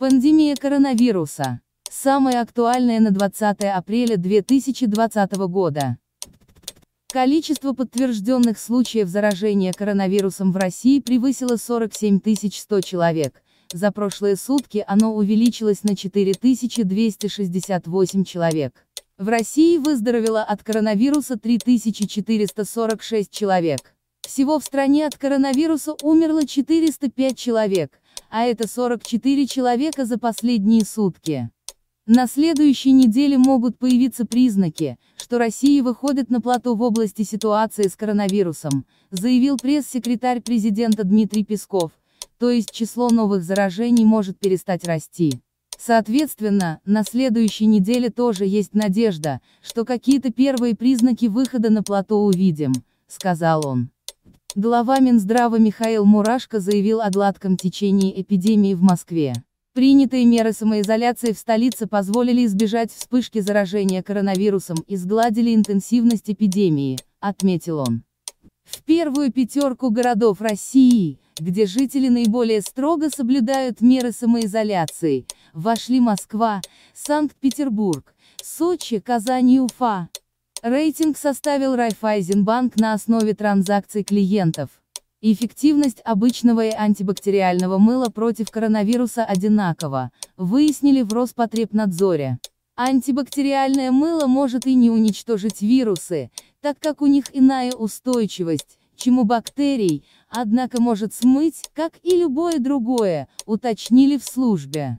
Пандемия коронавируса. Самое актуальное на 20 апреля 2020 года. Количество подтвержденных случаев заражения коронавирусом в России превысило 47 100 человек. За прошлые сутки оно увеличилось на 4268 человек. В России выздоровело от коронавируса 3446 человек. Всего в стране от коронавируса умерло 405 человек, а это 44 человека за последние сутки. На следующей неделе могут появиться признаки, что Россия выходит на плато в области ситуации с коронавирусом, заявил пресс-секретарь президента Дмитрий Песков, то есть число новых заражений может перестать расти. Соответственно, на следующей неделе тоже есть надежда, что какие-то первые признаки выхода на плато увидим, сказал он. Глава Минздрава Михаил Мурашко заявил о гладком течении эпидемии в Москве. Принятые меры самоизоляции в столице позволили избежать вспышки заражения коронавирусом и сгладили интенсивность эпидемии, отметил он. В первую пятерку городов России, где жители наиболее строго соблюдают меры самоизоляции, вошли Москва, Санкт-Петербург, Сочи, Казань и Уфа. Рейтинг составил Райфайзенбанк на основе транзакций клиентов. Эффективность обычного и антибактериального мыла против коронавируса одинакова, выяснили в Роспотребнадзоре. Антибактериальное мыло может и не уничтожить вирусы, так как у них иная устойчивость, чем у бактерий, однако может смыть, как и любое другое, уточнили в службе.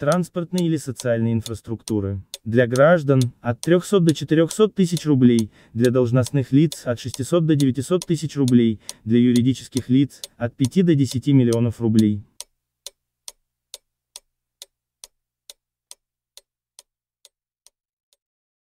транспортной или социальной инфраструктуры. Для граждан – от 300 до 400 тысяч рублей, для должностных лиц – от 600 до 900 тысяч рублей, для юридических лиц – от 5 до 10 миллионов рублей.